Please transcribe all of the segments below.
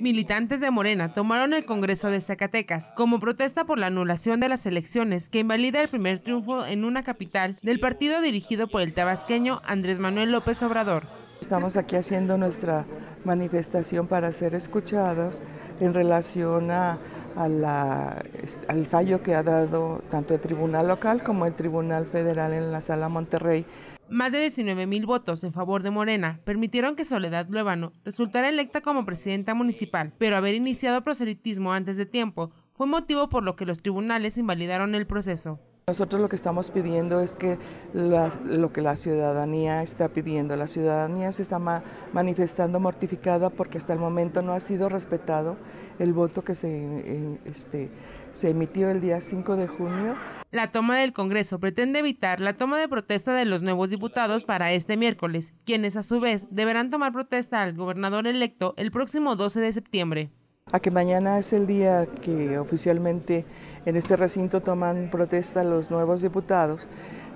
Militantes de Morena tomaron el Congreso de Zacatecas como protesta por la anulación de las elecciones que invalida el primer triunfo en una capital del partido dirigido por el tabasqueño Andrés Manuel López Obrador. Estamos aquí haciendo nuestra manifestación para ser escuchados en relación a, este, al fallo que ha dado tanto el Tribunal Local como el Tribunal Federal en la Sala Monterrey. Más de 19.000 mil votos en favor de Morena permitieron que Soledad Luevano resultara electa como presidenta municipal, pero haber iniciado proselitismo antes de tiempo fue motivo por lo que los tribunales invalidaron el proceso. Nosotros lo que estamos pidiendo es que lo que la ciudadanía está pidiendo, la ciudadanía se está manifestando mortificada porque hasta el momento no ha sido respetado el voto que se, eh, este, se emitió el día 5 de junio. La toma del Congreso pretende evitar la toma de protesta de los nuevos diputados para este miércoles, quienes a su vez deberán tomar protesta al gobernador electo el próximo 12 de septiembre a que mañana es el día que oficialmente en este recinto toman protesta los nuevos diputados,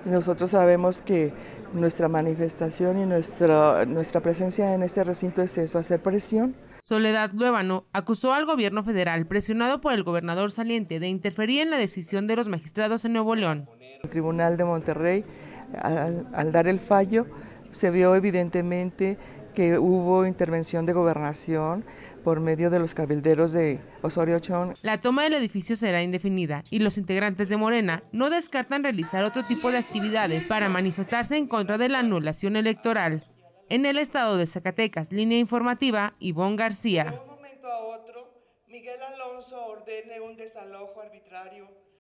nosotros sabemos que nuestra manifestación y nuestra, nuestra presencia en este recinto es eso, hacer presión. Soledad Luevano acusó al gobierno federal, presionado por el gobernador saliente, de interferir en la decisión de los magistrados en Nuevo León. El Tribunal de Monterrey, al dar el fallo, se vio evidentemente que hubo intervención de gobernación por medio de los cabilderos de Osorio Ochón. La toma del edificio será indefinida y los integrantes de Morena no descartan realizar otro tipo de actividades para manifestarse en contra de la anulación electoral. En el estado de Zacatecas, línea informativa, Ivonne García. De un momento a otro, Miguel Alonso ordene un desalojo arbitrario